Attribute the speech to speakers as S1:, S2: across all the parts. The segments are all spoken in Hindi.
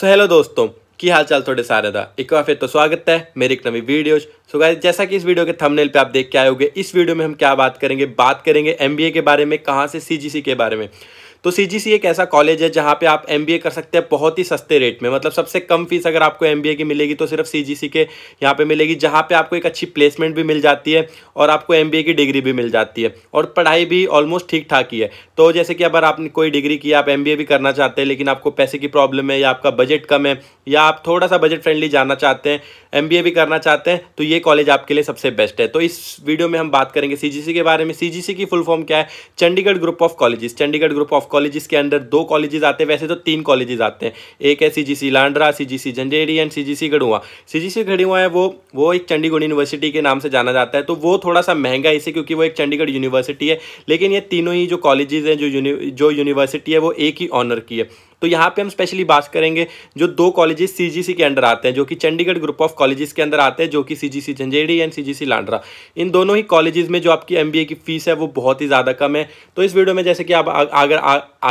S1: सो हेलो दोस्तों की हाल चाल थोड़े सारे था एक बार फिर तो स्वागत है मेरी एक नवी वीडियो सो गाइस जैसा कि इस वीडियो के थंबनेल पे आप देख के आए होंगे इस वीडियो में हम क्या बात करेंगे बात करेंगे एमबीए के बारे में कहाँ से सीजीसी के बारे में तो सी एक ऐसा कॉलेज है जहाँ पे आप एम कर सकते हैं बहुत ही सस्ते रेट में मतलब सबसे कम फीस अगर आपको एम की मिलेगी तो सिर्फ सी के यहाँ पे मिलेगी जहाँ पे आपको एक अच्छी प्लेसमेंट भी मिल जाती है और आपको एम की डिग्री भी मिल जाती है और पढ़ाई भी ऑलमोस्ट ठीक ठाक ही है तो जैसे कि अगर आपने कोई डिग्री की आप एम भी करना चाहते हैं लेकिन आपको पैसे की प्रॉब्लम है या आपका बजट कम है या आप थोड़ा सा बजट फ्रेंडली जाना चाहते हैं एम भी करना चाहते हैं तो ये कॉलेज आपके लिए सबसे बेस्ट है तो इस वीडियो में हम बात करेंगे सी के बारे में सी की फुल फॉर्म क्या है Chandigarh group of colleges Chandigarh group of colleges के अंडर दो कॉलेजेस आते हैं वैसे तो तीन कॉलेजेस आते हैं एक है सी सी G C G C झंडेरी and C G सी गढ़ुआ सी गढ़ुआ है वो वो एक चंडीगढ़ यूनिवर्सिटी के नाम से जाना जाता है तो वो थोड़ा सा महंगा है इसे क्योंकि वो एक चंडीगढ़ यूनिवर्सिटी है लेकिन ये तीनों ही जो कॉलेजेस हैं जो यूनि जो यूनिवर्सिटी है वो एक ही ऑनर की है तो यहाँ पे हम स्पेशली बात करेंगे जो दो कॉलेजेस सीजीसी के अंडर आते हैं जो कि चंडीगढ़ ग्रुप ऑफ कॉलेजेस के अंदर आते हैं जो कि CGC Jhanjeri and CGC Landran इन दोनों ही कॉलेजेस में जो आपकी एमबीए की फीस है वो बहुत ही ज़्यादा कम है तो इस वीडियो में जैसे कि आप अगर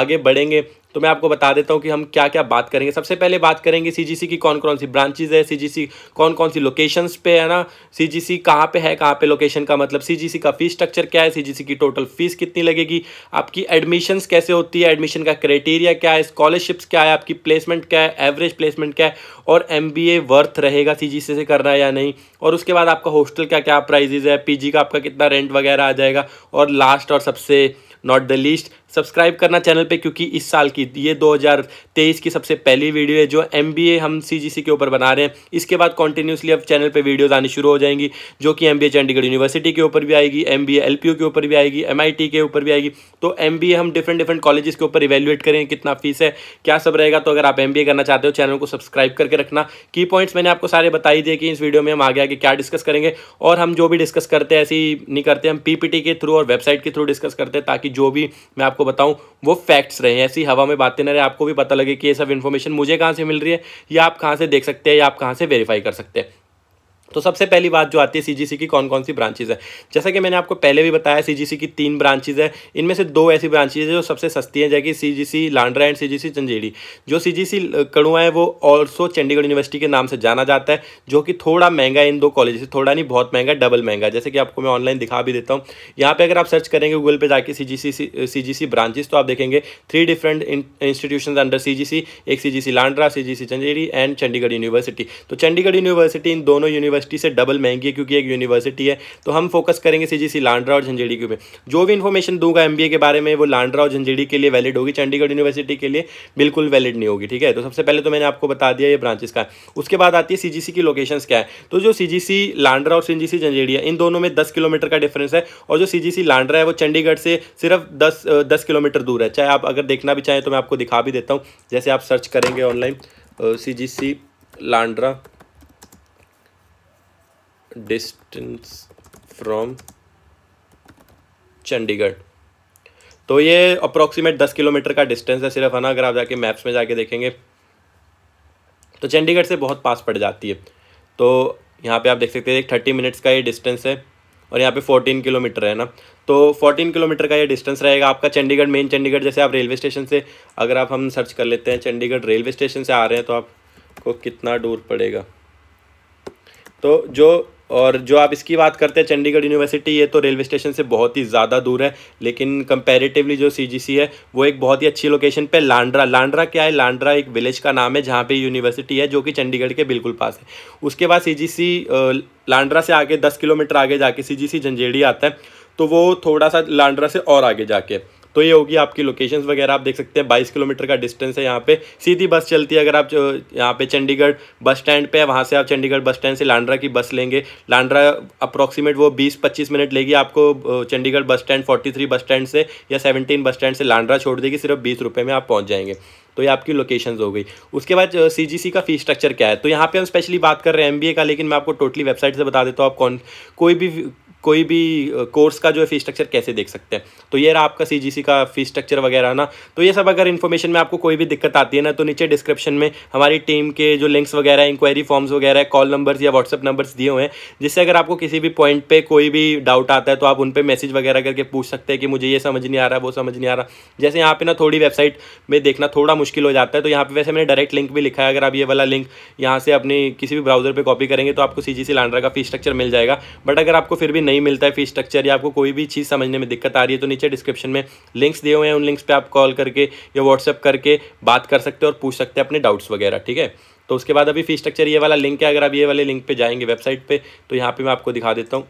S1: आगे बढ़ेंगे तो मैं आपको बता देता हूँ कि हम क्या क्या बात करेंगे सबसे पहले बात करेंगे सी की कौन कौन सी ब्रांचेज है सी कौन कौन सी लोकेशंस पे है ना सी जी कहाँ पे है कहाँ पे लोकेशन का मतलब सी का फीस स्ट्रक्चर क्या है सी की टोटल फीस कितनी लगेगी आपकी एडमिशन कैसे होती है एडमिशन का क्राइटेरिया क्या है स्कॉलरशिप्स क्या है आपकी प्लेसमेंट क्या है एवरेज प्लेसमेंट क्या है और एम वर्थ रहेगा सी से करना है या नहीं और उसके बाद आपका हॉस्टल का क्या प्राइजेज है पी का आपका कितना रेंट वगैरह आ जाएगा और लास्ट और सबसे नॉट द लीस्ट सब्सक्राइब करना चैनल पे क्योंकि इस साल की ये 2023 की सबसे पहली वीडियो है जो एम हम सी के ऊपर बना रहे हैं इसके बाद कॉन्टीन्यूसली अब चैनल पर वीडियोज़ आनी शुरू हो जाएंगी जो कि एम चंडीगढ़ यूनिवर्सिटी के ऊपर भी आएगी एम बी के ऊपर भी आएगी एम के ऊपर भी आएगी तो एम हम डिफरेंट डिफरेंट कॉलेजेस के ऊपर इवेल्युएट करें कितना फीस है क्या सब रहेगा तो अगर आप एम करना चाहते हो चैनल को सब्सक्राइब करके रखना की पॉइंट्स मैंने आपको सारे बताई दिए कि इस वीडियो में हम आगे आगे क्या डिस्कस करेंगे और हम जो भी डिस्कस करते हैं ऐसे ही नहीं करते हम पीपीटी के थ्रू और वेबसाइट के थ्रू डिस्कस करते हैं ताकि जो भी मैं आपको आपको बताऊँ वो फैक्ट्स रहे ऐसी हवा में बातें ना रहे आपको भी पता लगे कि ये सब इन्फॉर्मेशन मुझे कहाँ से मिल रही है या आप कहाँ से देख सकते हैं या आप कहाँ से वेरीफाई कर सकते हैं तो सबसे पहली बात जो आती है सीजीसी की कौन कौन सी ब्रांचेज है जैसा कि मैंने आपको पहले भी बताया सीजीसी की तीन ब्रांचेज है इनमें से दो ऐसी ब्रांचेज है जो सबसे सस्ती हैं जैसे CGC Landran and CGC Jhanjeri जो सीजीसी कड़ुआ है वो ऑल्सो चंडीगढ़ यूनिवर्सिटी के नाम से जाना जाता है जो कि थोड़ा महंगा इन दो कॉलेज से थोड़ा नहीं बहुत महंगा डबल महंगा जैसे कि आपको मैं ऑनलाइन दिखा भी देता हूँ यहाँ पर अगर आप सर्च करेंगे गूगल पर जाकर सी जी सी ब्रांचेज तो आप देखेंगे three different institution under C एक C Landran C Jhanjeri and Chandigarh university तो चंडीगढ़ यूनिवर्सिटी इन दोनों यूनिवर्सिटी यूनिवर्सिटी से डबल महंगी है क्योंकि एक यूनिवर्सिटी है तो हम फोकस करेंगे सी सी लांड्रा और झंझेड़ी के पे जो भी इन्फॉर्मेशन दूंगा एमबीए के बारे में वो लांड्रा और झंझेड़ी के लिए वैलिड होगी चंडीगढ़ यूनिवर्सिटी के लिए बिल्कुल वैलिड नहीं होगी ठीक है तो सबसे पहले तो मैंने आपको बता दिया ये ब्रांचेस का उसके बाद आती है सी की लोकेशन क्या है तो जो सी लांड्रा और सी झंझेड़ी है इन दोनों में दस किलोमीटर का डिफरेंस है और जो सी लांड्रा है वो चंडीगढ़ से सिर्फ दस दस किलोमीटर दूर है चाहे आप अगर देखना भी चाहें तो मैं आपको दिखा भी देता हूँ जैसे आप सर्च करेंगे online C G C Landran distance from Chandigarh तो ये अप्रोक्सीमेट दस किलोमीटर का डिस्टेंस है सिर्फ है ना अगर आप जाके मैप्स में जाके देखेंगे तो चंडीगढ़ से बहुत पास पड़ जाती है तो यहाँ पे आप देख सकते हैं एक थर्टी मिनट्स का ये डिस्टेंस है और यहाँ पे फोर्टीन किलोमीटर है ना तो फोर्टीन किलोमीटर का ये डिस्टेंस रहेगा आपका चंडीगढ़ मेन चंडीगढ़ जैसे आप रेलवे स्टेशन से अगर आप हम सर्च कर लेते हैं चंडीगढ़ रेलवे स्टेशन से आ रहे हैं तो आपको कितना दूर पड़ेगा तो जो और जो आप इसकी बात करते हैं चंडीगढ़ यूनिवर्सिटी ये तो रेलवे स्टेशन से बहुत ही ज़्यादा दूर है लेकिन कंपैरेटिवली जो सीजीसी है वो एक बहुत ही अच्छी लोकेशन पे लांड्रा लांड्रा क्या है लांड्रा एक विलेज का नाम है जहाँ पे यूनिवर्सिटी है जो कि चंडीगढ़ के बिल्कुल पास है उसके बाद सी लांड्रा से आगे दस किलोमीटर आगे जाके सी जी झंझेड़ी आता है तो वो थोड़ा सा लांड्रा से और आगे जाके तो ये होगी आपकी लोकेशन वगैरह आप देख सकते हैं बाईस किलोमीटर का डिस्टेंस है यहाँ पे सीधी बस चलती है अगर आप यहाँ पे चंडीगढ़ बस स्टैंड पे है वहाँ से आप चंडीगढ़ बस स्टैंड से लांड्रा की बस लेंगे लांड्रा अप्रॉक्सीमेट वो बीस पच्चीस मिनट लेगी आपको Chandigarh bus stand forty bus stand से या सेवनटीन बस स्टैंड से लांड्रा छोड़ देगी सिर्फ बीस रुपये में आप पहुँच जाएंगे तो ये आपकी लोकेशंस हो गई उसके बाद सी का फी स्ट्रक्चर क्या है तो यहाँ पे हम स्पेशली बात कर रहे हैं एम का लेकिन मैं आपको टोटली वेबसाइट से बता देता हूँ आप कौन कोई भी कोई भी कोर्स का जो है फीस स्ट्रक्चर कैसे देख सकते हैं तो ये रहा आपका सी का फी स्ट्रक्चर वगैरह ना तो ये सब अगर इन्फॉर्मेशन में आपको कोई भी दिक्कत आती है ना तो नीचे डिस्क्रिप्शन में हमारी टीम के जो लिंक्स वगैरह इंक्वायरी फॉर्म्स वगैरह कॉल नंबर्स या व्हाट्सअप नंबर्स दिए हुए हैं जिससे अगर आपको किसी भी पॉइंट पर कोई भी डाउट आता है तो आप उन पर मैसेज वगैरह करके पूछ सकते हैं कि मुझे ये समझ नहीं आ रहा वो समझ नहीं आ रहा जैसे यहाँ पर ना थोड़ी वेबसाइट में देखना थोड़ा मुश्किल हो जाता है तो यहाँ पर वैसे मैंने डायरेक्ट लिंक भी लिखा है अगर आप ये वाला लिंक यहाँ से अपनी किसी भी ब्राउजर पर कॉपी करेंगे तो आपको सी जी लांड्रा का फी स्ट्रक्चर मिल जाएगा बट अगर आपको फिर भी नहीं नहीं मिलता है फीस स्ट्रक्चर या आपको कोई भी चीज़ समझने में दिक्कत आ रही है तो नीचे डिस्क्रिप्शन में लिंक्स दिए हुए हैं उन लिंक्स पर आप कॉल करके या व्हाट्सअप करके बात कर सकते हो और पूछ सकते हैं अपने डाउट्स वगैरह ठीक है तो उसके बाद अभी फीस स्ट्रक्चर ये वाला लिंक है अगर आप ये वाले लिंक पर जाएंगे वेबसाइट पर तो यहाँ पर मैं आपको दिखा देता हूँ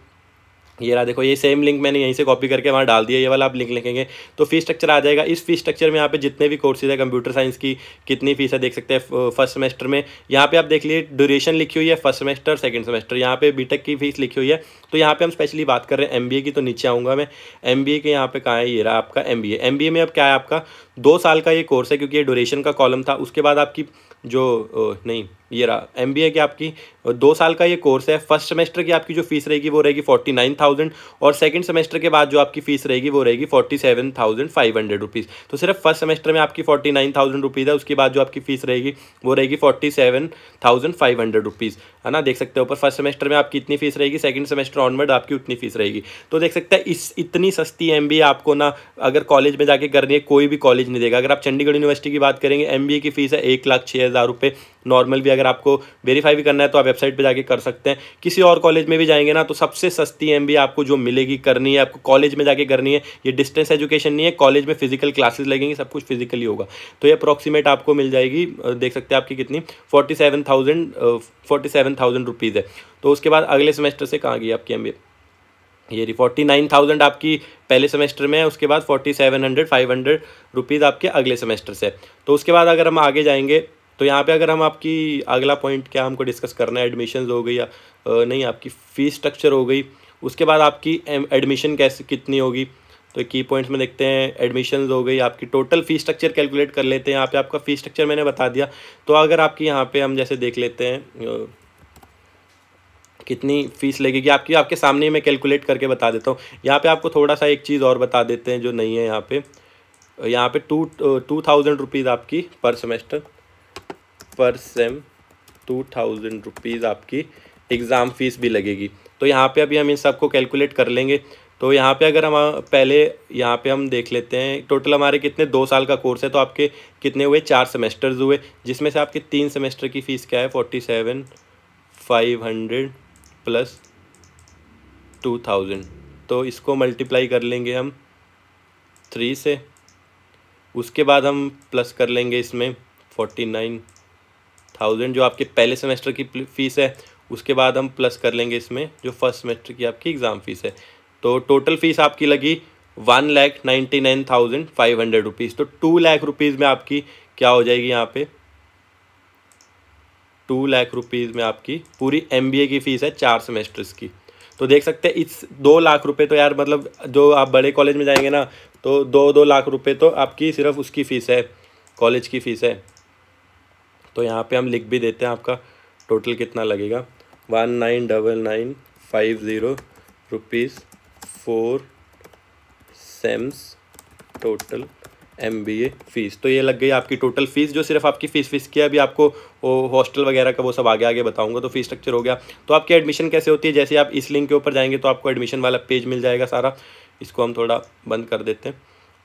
S1: ये रहा देखो ये सेम लिंक मैंने यहीं से कॉपी करके वहाँ डाल दिया ये वाला आप लिंक लिखेंगे तो फीस स्ट्रक्चर आ जाएगा इस फीस स्ट्रक्चर में यहाँ पे जितने भी कोर्सेज है कंप्यूटर साइंस की कितनी फीस है देख सकते हैं फर्स्ट सेमेस्टर में यहाँ पे आप देख लिए ड्यूरेशन लिखी हुई है फर्स्ट सेमेस्टर सेकंड सेमेस्टर यहाँ पे बीटेक की फीस लिखी हुई है तो यहाँ पे हम स्पेशली बात कर रहे हैं एम की तो नीचे आऊँगा मैं एम के यहाँ पे कहाँ है ये रहा आपका एम बी में अब क्या है आपका दो साल का ये कोर्स है क्योंकि ये ड्यूरेशन का कॉलम था उसके बाद आपकी जो नहीं ये रहा एम की आपकी दो साल का ये कोर्स है फर्स्ट सेमेस्टर की आपकी जो फीस रहेगी वो रहेगी फोर्टी नाइन थाउजेंड और सेकंड सेमेस्टर के बाद जो आपकी फीस रहेगी वो रहेगी forty seven thousand five hundred rupees तो सिर्फ फर्स्ट सेमेस्टर में आपकी फोर्टी नाइन थाउजेंड रुपीज़ है उसके बाद जो आपकी फीस रहेगी वो रहेगी forty seven thousand five hundred rupees है ना देख सकते हो ऊपर फर्स्ट सेमेस्टर में आपकी इतनी फीस रहेगी सेकंड सेमेस्टर ऑनवर्ड आपकी उतनी फीस रहेगी तो देख सकते हैं इस इतनी सस्ती एम आपको ना अगर कॉलेज में जाके करनी है कोई भी कॉलेज नहीं देगा अगर आप चंडीगढ़ यूनिवर्सिटी की बात करेंगे एम की फीस है एक लाख छः हज़ार रुपये नॉर्मल भी अगर आपको वेरीफाई भी करना है तो आप वेबसाइट पर जाके कर सकते हैं किसी और कॉलेज में भी जाएंगे ना तो सबसे सस्ती एम आपको जो मिलेगी करनी है आपको कॉलेज में जाके करनी है ये डिस्टेंस एजुकेशन नहीं है कॉलेज में फिजिकल क्लासेस लगेंगी सब कुछ फिजिकली होगा तो ये अप्रॉक्सीमेट आपको मिल जाएगी देख सकते हैं आपकी कितनी forty seven thousand seven thousand rupees है तो उसके बाद अगले सेमेस्टर से कहाँ गई आपकी एम ये रही फोर्टी नाइन थाउजेंड आपकी पहले सेमेस्टर में है उसके बाद forty seven hundred five hundred rupees आपके अगले सेमेस्टर से तो उसके बाद अगर हम आगे जाएंगे तो यहाँ पे अगर हम आपकी अगला पॉइंट क्या हमको डिस्कस करना है एडमिशन हो गई या नहीं आपकी फ़ीस स्ट्रक्चर हो गई उसके बाद आपकी एडमिशन कैसे कितनी होगी तो की पॉइंट्स में देखते हैं एडमिशन हो गई आपकी टोटल फ़ीस स्ट्रक्चर कैलकुलेट कर लेते हैं यहाँ पे आपका फ़ी स्ट्रक्चर मैंने बता दिया तो अगर आपकी यहाँ पे हम जैसे देख लेते हैं कितनी फ़ीस लगेगी आपकी आपके सामने मैं कैलकुलेट करके बता देता हूँ यहाँ पर आपको थोड़ा सा एक चीज़ और बता देते हैं जो नहीं है यहाँ पर यहाँ पे टू टू थाउजेंड रुपीज़ आपकी per semester per sem two thousand rupees आपकी एग्ज़ाम फ़ीस भी लगेगी तो यहाँ पे अभी हम इन सबको कैलकुलेट कर लेंगे तो यहाँ पे अगर हम पहले यहाँ पे हम देख लेते हैं टोटल हमारे कितने दो साल का कोर्स है तो आपके कितने हुए चार सेमेस्टर्स हुए जिसमें से आपके तीन सेमेस्टर की फ़ीस क्या है forty seven five hundred plus two thousand तो इसको मल्टीप्लाई कर लेंगे हम थ्री से उसके बाद हम प्लस कर लेंगे इसमें फोर्टी नाइन थाउजेंड जो आपके पहले सेमेस्टर की फ़ीस है उसके बाद हम प्लस कर लेंगे इसमें जो फर्स्ट सेमेस्टर की आपकी एग्ज़ाम फ़ीस है तो टोटल फ़ीस आपकी लगी one lakh ninety nine thousand five hundred rupees तो टू लाख रुपीज़ में आपकी क्या हो जाएगी यहाँ पे टू लाख रुपीज़ में आपकी पूरी एम की फ़ीस है चार सेमेस्टर्स की तो देख सकते हैं इस दो लाख रुपए तो यार मतलब जो आप बड़े कॉलेज में जाएंगे ना तो दो दो लाख रुपए तो आपकी सिर्फ उसकी फ़ीस है कॉलेज की फ़ीस है तो यहाँ पे हम लिख भी देते हैं आपका टोटल कितना लगेगा one nine double nine five zero rupees four sems total M B A fees तो ये लग गई आपकी टोटल फ़ीस जो सिर्फ आपकी फ़ीस फ़ीस की है अभी आपको वो हॉस्टल वगैरह का वो सब आगे आगे बताऊंगा तो फ़ीस स्ट्रक्चर हो गया तो आपकी एडमिशन कैसे होती है जैसे आप इस लिंक के ऊपर जाएंगे तो आपको एडमिशन वाला पेज मिल जाएगा सारा इसको हम थोड़ा बंद कर देते हैं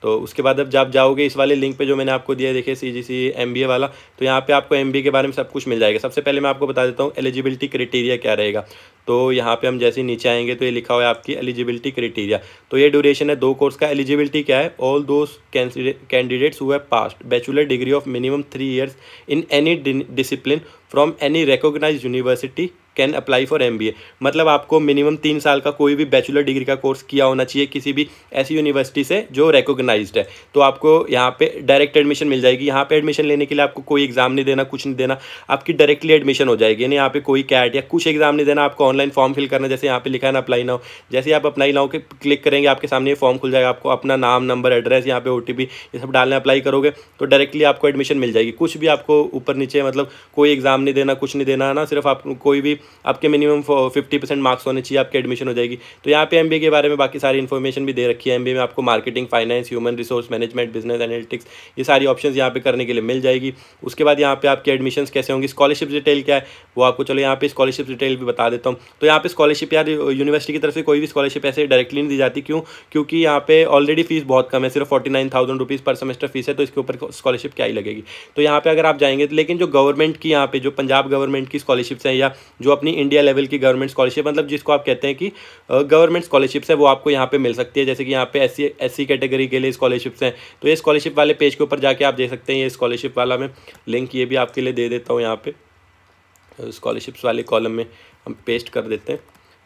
S1: तो उसके बाद अब जब जाओगे इस वाले लिंक पे जो मैंने आपको दिया देखिए सी जी सी एम बी ए वाला तो यहाँ पे आपको एम बी ए के बारे में सब कुछ मिल जाएगा सबसे पहले मैं आपको बता देता हूँ एलिजिबिलिटी क्राइटेरिया क्या रहेगा तो यहाँ पे हम जैसे नीचे आएंगे तो ये लिखा हुआ है आपकी एलिजिबिलिटी क्राइटेरिया तो ये ड्यूरेशन है दो कोर्स का एलिजिबिलिटी क्या है ऑल दो कैंडिडेट्स हुआ है passed bachelor degree of minimum three years in any discipline from any recognise university can apply for M मतलब आपको मिनिमम तीन साल का कोई भी बैचलर डिग्री का कोर्स किया होना चाहिए किसी भी ऐसी यूनिवर्सिटी से जो रिकोगनाइज है तो आपको यहाँ पे डायरेक्ट एडमिशन मिल जाएगी यहाँ पे एडमिशन लेने के लिए आपको कोई एग्जाम नहीं देना कुछ नहीं देना आपकी डायरेक्टली एडमिशन हो जाएगी यानी यहाँ पे कोई कैट या कुछ एग्जाम नहीं देना आपको ऑनलाइन फॉर्म फिल करना जैसे यहाँ पे लिखा है ना अप्लाई हो जैसे आप अपलाई ना हो क्लिक करेंगे आपके सामने फॉर्म खुल जाएगा आपको अपना नाम नंबर एड्रेस यहाँ पे ओ ये सब डालने अप्लाई करोगे तो डायरेक्टली आपको एडमिशन मिल जाएगी कुछ भी आपको ऊपर नीचे मतलब कोई एग्जाम नहीं देना कुछ नहीं देना ना सिर्फ आप कोई भी आपके मिनिमम फिफ्टी परसेंट मार्क्स होने चाहिए आपकी एडमिशन हो जाएगी तो यहाँ पे एमबीए के बारे में बाकी सारी इन्फॉर्मेशन भी दे रखी है एम में आपको marketing finance human resource management business analytics ये सारी ऑप्शन यहाँ पे करने के लिए मिल जाएगी उसके बाद यहाँ पे आपकी एडमिशन कैसे होंगी स्कॉलरशिप डिटेल क्या है वो आपको चलो यहाँ पे स्कॉलरशिप डिटेल भी बता देता हूँ तो यहाँ पे स्कॉलरशिप यार यूनिवर्सिटी की तरफ से कोई भी स्कॉलरशिप ऐसे डायरेक्टली नहीं दी जाती क्यों क्योंकि यहाँ पे ऑलरेडी फीस बहुत कम है सिर्फ forty nine thousand rupees per semester fees है तो इसके ऊपर स्कॉलरशिप क्या ही लगेगी तो यहाँ पे अगर आप जाएंगे तो लेकिन जो गवर्नमेंट की यहाँ पे जो पंजाब गवर्नमेंट की स्कॉलरशिप्स हैं या जो जो अपनी इंडिया लेवल की गवर्नमेंट स्कॉलरशिप मतलब जिसको आप कहते हैं कि गवर्नमेंट स्कॉलरशिप्स है वो आपको यहाँ पे मिल सकती है जैसे कि यहाँ पे एस सी कैटेगरी के लिए स्कॉलरशिप्स हैं तो ये स्कॉलरशिप वाले पेज के ऊपर जाके आप देख सकते हैं ये स्कॉलरशिप वाला मैं लिंक ये भी आपके लिए दे देता हूँ यहाँ पर स्कॉलरशिप्स वाले कॉलम में हम पेस्ट कर देते हैं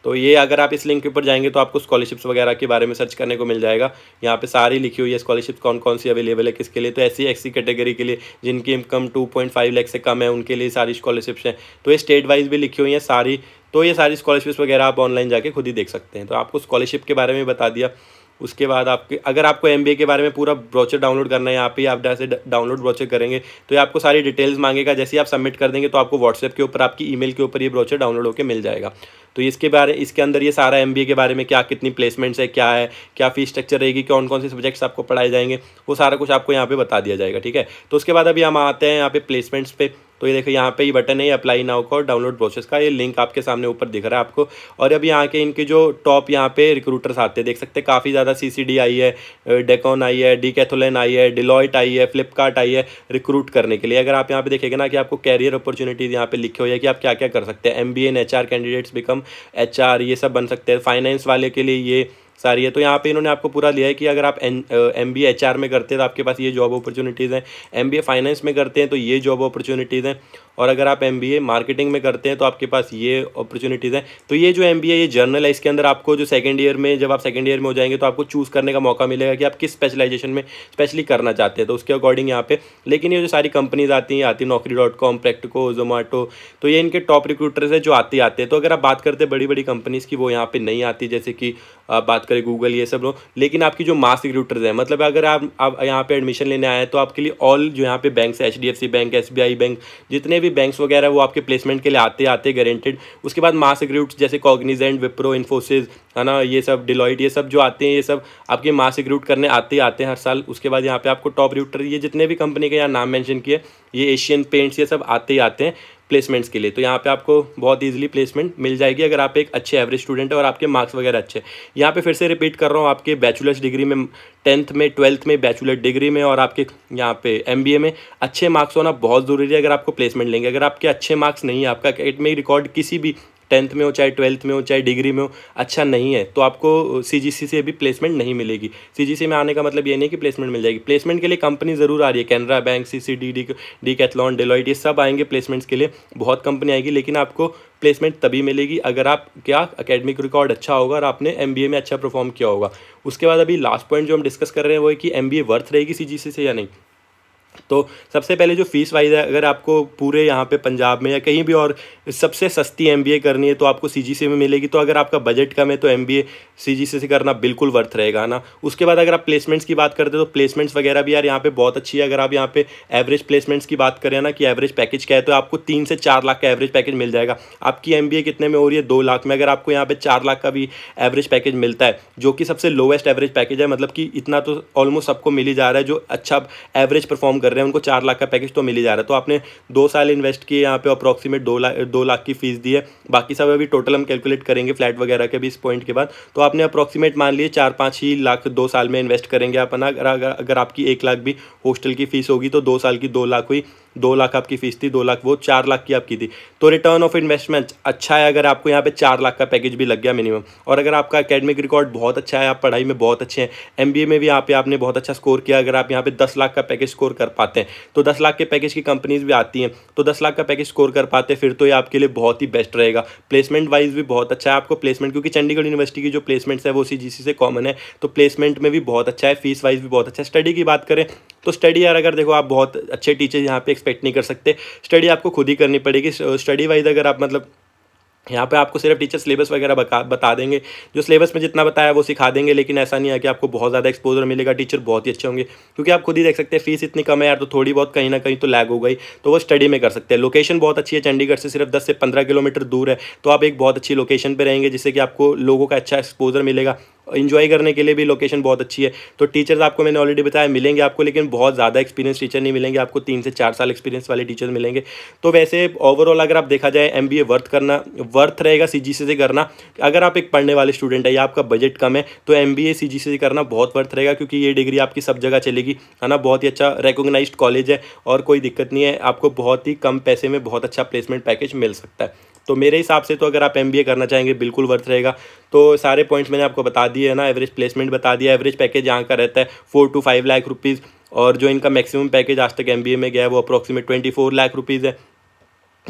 S1: तो ये अगर आप इस लिंक के ऊपर जाएंगे तो आपको स्कॉलरशिप्स वगैरह के बारे में सर्च करने को मिल जाएगा यहाँ पे सारी लिखी हुई है स्कॉलरशिप कौन कौन सी अवेलेबल है किसके लिए तो ऐसी एक्सी कैटेगरी के लिए जिनकी income two point five lakh से कम है उनके लिए सारी स्कॉलरशिप्स हैं तो ये स्टेट वाइज भी लिखी हुई हैं सारी तो ये सारी स्कॉलरशिप्स वगैरह आप ऑनलाइन जाके खुद ही देख सकते हैं तो आपको स्कॉलरशिप के बारे में बता दिया उसके बाद आपके अगर आपको एम के बारे में पूरा ब्रोचर डाउनलोड करना है यहाँ पे आप जैसे डाउनलोड ब्रोचर करेंगे तो ये आपको सारी डिटेल्स मांगेगा जैसे ही आप सबमिट कर देंगे तो आपको व्हाट्सएप के ऊपर आपकी ईमेल के ऊपर ये ब्रोचर डाउनलोड होकर मिल जाएगा तो इसके बारे इसके अंदर ये सारा एम के बारे में क्या कितनी प्लेसमेंट्स है क्या है क्या फीस स्ट्रक्चर रहेगी कौन कौन से सब्जेक्ट्स आपको पढ़ाए जाएंगे वो सारा कुछ आपको यहाँ पर बता दिया जाएगा ठीक है तो उसके बाद अभी हम आते हैं यहाँ पे प्लेसमेंट्स पे तो ये देखो यहाँ पे ये बटन है अप्लाई नाउ का और डाउनलोड प्रोसेस का ये लिंक आपके सामने ऊपर दिख रहा है आपको और अब यहाँ के इनके जो टॉप यहाँ पे रिक्रूटर्स आते हैं देख सकते हैं काफ़ी ज़्यादा सी आई है डेकॉन आई है डी आई है डिलॉइट आई है फ्लिपकार्ट आई है रिक्रूट करने के लिए अगर आप यहाँ पे देखेंगे ना कि आपको कैरियर अपॉर्चुनिटीज़ यहाँ पे लिखे हुए हैं कि आप क्या क्या कर सकते हैं M B N candidates become H ये सब बन सकते हैं फाइनेंस वाले के लिए ये सारी है तो यहाँ पे इन्होंने आपको पूरा लिया है कि अगर आप एम बी एच आर में करते हैं तो आपके पास ये जॉब अपॉर्चुनिटीज़ हैं एम बी ए फाइनेंस में करते हैं तो ये जॉब अपॉर्चुनिटीज़ हैं और अगर आप एम मार्केटिंग में करते हैं तो आपके पास ये अपॉर्चुनिटीज़ हैं तो ये जो एम ये जर्नल है इसके अंदर आपको जो सेकेंड ईयर में जब आप सेकेंड ईयर में हो जाएंगे तो आपको चूज़ करने का मौका मिलेगा कि आप किस स्पेशलाइजेशन में स्पेशली करना चाहते हैं तो उसके अकॉर्डिंग यहाँ पे लेकिन ये जो सारी कंपनीज आती हैं आती नौकरी डॉट कॉम प्रैक्टिको जोमेटो तो ये इनके टॉप रिक्रूटर्स हैं जो आते आते हैं तो अगर आप बात करते हैं बड़ी बड़ी कंपनीज़ की वो यहाँ पर नहीं आती जैसे कि आप बात करें गूगल ये सब लोग लेकिन आपकी जो मास रिक्रूटर्स हैं मतलब अगर आप यहाँ पर एडमिशन लेने आए हैं तो आपके लिए ऑल जो यहाँ पे बैंक है एच बैंक एस बैंक जितने भी बैंक्स वगैरह वो आपके प्लेसमेंट के लिए आते आते गारंटेड उसके बाद मास रिक्रूट्स जैसे कॉग्निजेंट विप्रो इन्फोसिस है ना ये सब डिलॉइट ये सब जो आते हैं ये सब आपके मास रिक्रूट करने आते आते हैं हर साल उसके बाद यहाँ पे आपको टॉप रिक्रूटर ये जितने भी कंपनी के यहाँ नाम मैंशन किए ये एशियन पेंट्स ये सब आते ही आते हैं प्लेसमेंट्स के लिए तो यहाँ पे आपको बहुत ईजिली प्लेसमेंट मिल जाएगी अगर आप एक अच्छे एवरेज स्टूडेंट हैं और आपके मार्क्स वगैरह अच्छे हैं यहाँ पे फिर से रिपीट कर रहा हूँ आपके बैचुलर्स डिग्री में टेंथ में ट्वेल्थ में बैचुलर डिग्री में और आपके यहाँ पे एम में अच्छे मार्क्स होना बहुत ज़रूरी है अगर आपको प्लेसमेंट लेंगे अगर आपके अच्छे मार्क्स नहीं है आपका एकेडमिक रिकॉर्ड किसी भी टेंथ में हो चाहे ट्वेल्थ में हो चाहे डिग्री में हो अच्छा नहीं है तो आपको सी से भी प्लेसमेंट नहीं मिलेगी सी में आने का मतलब ये नहीं कि प्लेसमेंट मिल जाएगी प्लेसमेंट के लिए कंपनी ज़रूर आ रही है Canara bank C C D D D कैथलॉन डेलॉइट ये सब आएंगे प्लेसमेंट्स के लिए बहुत कंपनी आएगी लेकिन आपको प्लेसमेंट तभी मिलेगी अगर आप क्या अकेडमिक रिकॉर्ड अच्छा होगा और आपने एम में अच्छा परफॉर्म किया होगा उसके बाद अभी लास्ट पॉइंट जो हम डिस्कस कर रहे हैं वो है कि एम वर्थ रहेगी सी से या नहीं तो सबसे पहले जो फ़ीस वाइज है अगर आपको पूरे यहाँ पे पंजाब में या कहीं भी और सबसे सस्ती एम करनी है तो आपको सी में मिलेगी तो अगर आपका बजट कम है तो एम बी से करना बिल्कुल वर्थ रहेगा ना उसके बाद अगर आप प्लेसमेंट्स की बात करते हैं तो प्लेसमेंट्स वगैरह भी यार यहाँ पर बहुत अच्छी है अगर आप यहाँ पर एवरेज प्लेसमेंट्स की बात करें ना कि एवरेज पैकेज क्या है तो आपको तीन से चार लाख का एवरेज पैकेज मिल जाएगा आपकी एम कितने में हो रही है दो लाख में अगर आपको यहाँ पर चार लाख का भी एवरेज पैकेज मिलता है जो कि सबसे लोवेस्ट एवरेज पैकेज है मतलब कि इतना तो ऑलमोस्ट सबको मिली जा रहा है जो अच्छा एवरेज परफॉर्म कर रहे हैं उनको चार लाख का पैकेज तो मिल ही जा रहा है तो आपने दो साल इन्वेस्ट किए यहाँ पे अप्रॉक्सीमेट दो लाख दो लाख की फीस दी है बाकी सब अभी टोटल हम कैलकुलेट करेंगे फ्लैट वगैरह के भी इस पॉइंट के बाद तो आपने अप्रॉक्सीमेट मान लिए चार पाँच ही लाख दो साल में इन्वेस्ट करेंगे अपना अगर अगर आपकी एक लाख भी हॉस्टल की फीस होगी तो दो साल की दो लाख हुई दो लाख आपकी फ़ीस थी दो लाख वो चार लाख की आपकी थी तो रिटर्न ऑफ इन्वेस्टमेंट अच्छा है अगर आपको यहाँ पे चार लाख का पैकेज भी लग गया मिनिमम और अगर आपका अकेडमिक रिकॉर्ड बहुत अच्छा है आप पढ़ाई में बहुत अच्छे हैं एम में भी यहाँ पे आपने बहुत अच्छा स्कोर किया अगर आप यहाँ पे दस लाख का पैकेज स्कोर कर पाते हैं तो दस लाख के पैकेज की कंपनीज भी आती हैं तो दस लाख का पैकेज स्कोर कर पाते फिर तो ये आपके लिए बहुत ही बेस्ट रहेगा प्लेसमेंट वाइज भी बहुत अच्छा है आपको प्लेसमेंट क्योंकि चंडीगढ़ यूनिवर्सिटी की जो प्लेसमेंट्स है वो सी से कॉमन है तो प्लेसमेंट में भी बहुत अच्छा है फीस वाइज भी बहुत अच्छा है स्टडी की बात करें तो स्टडी यार अगर देखो आप बहुत अच्छे टीचर यहाँ पे एक्सपेक्ट नहीं कर सकते स्टडी आपको खुद ही करनी पड़ेगी स्टडी वाइज अगर आप मतलब यहाँ पे आपको सिर्फ टीचर सिलेबस वगैरह बता बता देंगे जो सिलेबस में जितना बताया वो सिखा देंगे लेकिन ऐसा नहीं है कि आपको बहुत ज़्यादा एक्सपोजर मिलेगा टीचर बहुत ही अच्छे होंगे क्योंकि आप खुद ही देख सकते हैं फीस इतनी कम है यार तो थोड़ी बहुत कहीं ना कहीं तो लैग हो गई तो वो स्टडी में कर सकते हैं लोकेशन बहुत अच्छी है चंडीगढ़ से सिर्फ दस से पंद्रह किलोमीटर दूर है तो आप एक बहुत अच्छी लोकेशन पर रहेंगे जिससे कि आपको लोगों का अच्छा एक्सपोजर मिलेगा इन्जॉय करने के लिए भी लोकेशन बहुत अच्छी है तो टीचर्स आपको मैंने ऑलरेडी बताया मिलेंगे आपको लेकिन बहुत ज़्यादा एक्सपीरियंस टीचर नहीं मिलेंगे आपको तीन से चार साल एक्सपीरियंस वाले टीचर्स मिलेंगे तो वैसे ओवरऑल अगर आप देखा जाए एम वर्थ करना वर्थ रहेगा सी से करना अगर आप एक पढ़ने वाले स्टूडेंट है या आपका बजट कम है तो एम बी से करना बहुत वर्थ रहेगा क्योंकि ये डिग्री आपकी सब जगह चलेगी है ना बहुत ही अच्छा रिकोगनाइज कॉलेज है और कोई दिक्कत नहीं है आपको बहुत ही कम पैसे में बहुत अच्छा प्लेसमेंट पैकेज मिल सकता है तो मेरे हिसाब से तो अगर आप एम करना चाहेंगे बिल्कुल वर्थ रहेगा तो सारे पॉइंट्स मैंने आपको बता दिए है ना एवरेज प्लेसमेंट बता दिया एवरेज पैकेज यहाँ का रहता है four two five lakh rupees और जो इनका मैक्सिमम पैकेज आज तक एम में गया है वो approximate twenty four lakh rupees है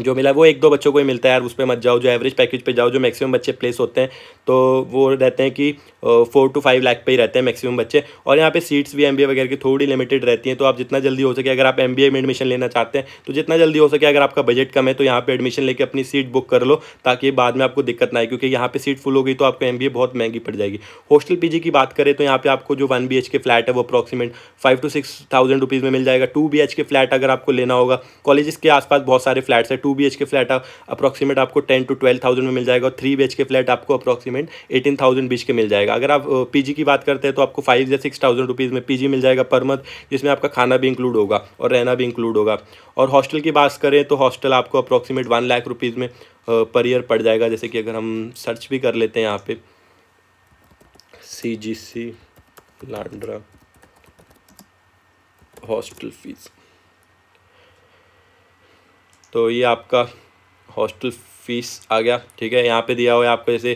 S1: जो मिला वो एक दो बच्चों को ही मिलता है यार उस पर मत जाओ जो एवरेज पैकेज पे जाओ जो मैक्सिमम बच्चे प्लेस होते हैं तो वो रहते हैं कि फोर टू फाइव लाख पे ही रहते हैं मैक्सिमम बच्चे और यहाँ पे सीट्स भी एम वगैरह की थोड़ी लिमिटेड रहती हैं तो आप जितना जल्दी हो सके अगर आप एम में एडमिशन लेना चाहते हैं तो जितना जल्दी हो सके अगर आपका बजट कम है तो यहाँ पर एडमिशन लेकर अपनी सीट बुक कर लो ताकि बाद में आपको दिक्कत ना आए क्योंकि यहाँ पर सीट फुल हो गई तो आपको एम बहुत महंगी पड़ जाएगी हॉस्टल पी की बात करें तो यहाँ पर आपको जो वन बी के फ्लैट है वो approximate five two six thousand rupees में मिल जाएगा टू बी के फ्लैट अगर आपको लेना होगा कॉलेज के आसपास बहुत सारे फ्लैट्स है two B K flat approximate आपको टेन टू ट्वेल्व थाउजेंड में मिल जाएगा और थ्री बी के फ्लैट आपको अप्रॉक्सीमेट एटीन थाउजेंड बीच के मिल जाएगा अगर आप पी की बात करते हैं तो आपको फाइव या सिक्स थाउजेंड रुपीज़ में पी मिल जाएगा पर मंथ जिसमें आपका खाना भी इंक्लूड होगा और रहना भी इंक्लूड होगा और हॉस्टल की बात करें तो हॉस्टल आपको अप्रॉक्सीमेट वन लाख रुपीज़ में पर ईयर पड़ जाएगा जैसे कि अगर हम सर्च भी कर लेते हैं यहाँ पे C G C Landran hostel fees तो ये आपका हॉस्टल फ़ीस आ गया ठीक है यहाँ पे दिया हुआ है आपको जैसे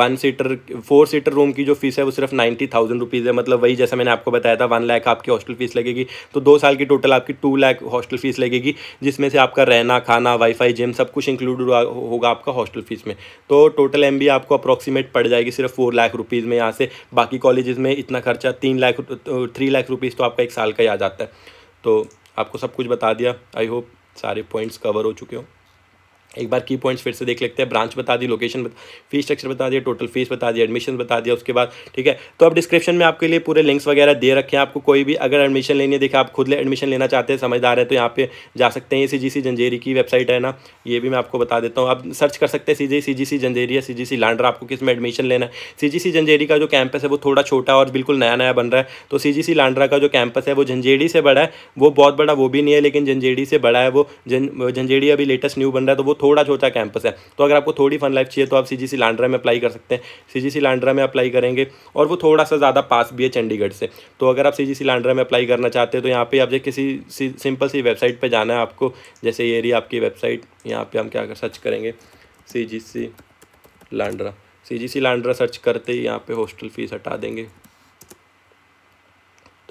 S1: one seater four seater room की जो फीस है वो सिर्फ नाइन्टी थाउजेंड रुपीज़ है मतलब वही जैसा मैंने आपको बताया था वन लाख आपकी हॉस्टल फीस लगेगी तो दो साल की टोटल आपकी टू लाख हॉस्टल फीस लगेगी जिसमें से आपका रहना खाना वाईफाई जिम सब कुछ इंक्लूड होगा आपका हॉस्टल फीस में तो टोटल एम आपको अप्रॉक्सीमेट पड़ जाएगी सिर्फ फोर लाख रुपीज़ में यहाँ से बाकी कॉलेज में इतना खर्चा तीन लाख थ्री लाख रुपीज़ तो आपका एक साल का ही आ जाता है तो आपको सब कुछ बता दिया आई होप सारे पॉइंट्स कवर हो चुके हों एक बार की पॉइंट्स फिर से देख लेते हैं ब्रांच बता दी लोकेशन बता फीस स्ट्रक्चर बता दिया टोटल फीस बता दिया एडमिशन बता दिया उसके बाद ठीक है तो अब डिस्क्रिप्शन में आपके लिए पूरे लिंक्स वगैरह दे रखे हैं आपको कोई भी अगर एडमिशन लेनी है देखिए आप खुद ले एडमिशन लेना चाहते हैं समझदार है तो यहाँ पे जा सकते हैं सी सी जंजेरी की वेबसाइट है ना ये भी मैं आपको बता देता हूँ आप सर्च कर सकते हैं सी जी सी सी जंजेरी या सी जी सी लांड्रा आपको किस में एडमिशन लेना है सी जी सी जंजेरी का जो कैंपस है वो थोड़ा छोटा और बिल्कुल नया नया बन रहा है तो सी जी सी लांड्रा का जो कैंपस है वो झंझेड़ी से बड़ा है वो बहुत बड़ा वो भी नहीं है लेकिन झंझेड़ी से बड़ा है वो झंझेड़ी अभी लेटेस्ट न्यू बन रहा है तो वो थोड़ा छोटा कैंपस है तो अगर आपको थोड़ी फन लाइफ चाहिए तो आप सी जी सी लांड्रा में अप्लाई कर सकते हैं सी जी सी लांड्रा में अप्लाई करेंगे और वो थोड़ा सा ज़्यादा पास भी है चंडीगढ़ से तो अगर आप सी जी सी लांड्रा में अप्लाई करना चाहते हैं तो यहाँ पर आप किसी सिंपल सी वेबसाइट पर जाना है आपको जैसे ये रही आपकी वेबसाइट यहाँ पर हम क्या कर सर्च करेंगे C G C Landran C G C Landran search करते ही यहाँ पे हॉस्टल फीस हटा देंगे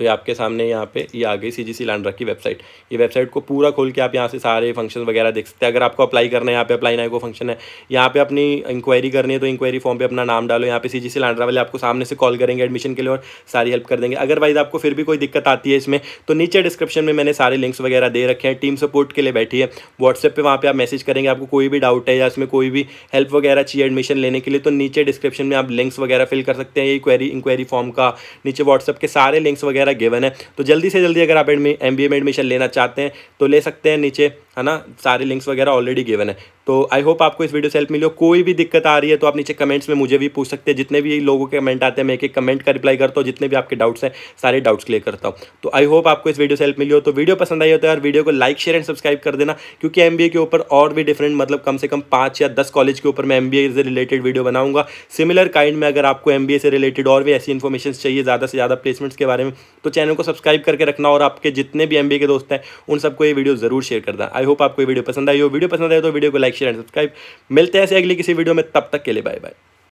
S1: तो ये आपके सामने यहाँ पे ये आ गई सी जी सी लांड्रा की वेबसाइट ये वेबसाइट को पूरा खोल के आप यहाँ से सारे फंक्शन वगैरह देख सकते हैं अगर आपको अप्लाई करना है यहाँ पे अप्लाई ना को फंक्शन है यहाँ पे अपनी इंक्वायरी करनी है तो इंक्वायरी फॉर्म पे अपना नाम डालो यहाँ पे सी जी सी लांड्रा वाले आपको सामने से कॉल करेंगे एडमिशन के लिए और सारी हेल्प कर देंगे अदरवाइज आपको फिर भी कोई दिक्कत आती है इसमें तो नीचे डिस्क्रिप्शन में मैंने सारे लिंक्स वगैरह दे रखे हैं टीम सपोर्ट के लिए बैठी है व्हाट्सएप पर वहाँ पर आप मैसेज करेंगे आपको कोई भी डाउट है या इसमें कोई भी हेल्प वगैरह चाहिए एडमिशन लेने के लिए तो नीचे डिस्क्रिप्शन में आप लिंक्स वगैरह फिल कर सकते हैं ये क्वेरी इंक्वायरी फॉर्म का नीचे व्हाट्सएप के सारे लिंक्स वगैरह वगैरह गिवन है तो जल्दी से जल्दी अगर आप एडमी एम में एडमिशन लेना चाहते हैं तो ले सकते हैं नीचे है ना सारे लिंक्स वगैरह ऑलरेडी गिवन है तो आई होप आपको इस वीडियो से हेल्प मिली हो कोई भी दिक्कत आ रही है तो आप नीचे कमेंट्स में मुझे भी पूछ सकते हैं जितने भी लोगों के कमेंट आते हैं मैं एक एक कमेंट का रिप्लाई करता हूँ जितने भी आपके डाउट्स हैं सारे डाउट्स क्लियर करता हूँ तो आई होप आपको इस वीडियो से हेल्प मिली हो तो वीडियो पसंद आई हो तो यार वीडियो को लाइक शेयर एंड सब्सक्राइब कर देना क्योंकि एम के ऊपर और भी डिफरेंट मतलब कम से कम पाँच या दस कॉलेज के ऊपर मैं एम से रिलेटेड वीडियो बनाऊंगा सिमिलर काइंड में अगर आपको एम से रिलेटेड और भी ऐसी इन्फॉर्मेशन चाहिए ज़्यादा से ज़्यादा प्लेसमेंट्स के बारे में तो चैनल को सब्सक्राइब करके रखना और आपके जितने भी एम के दोस्त हैं उन सबको ये वीडियो ज़रूर शेयर करना आई होप आपको वीडियो पसंद आई हो वीडियो पसंद आए तो वीडियो को लाइक शेयर एंड सब्सक्राइब मिलते हैं ऐसे अगली किसी वीडियो में तब तक के लिए बाय बाय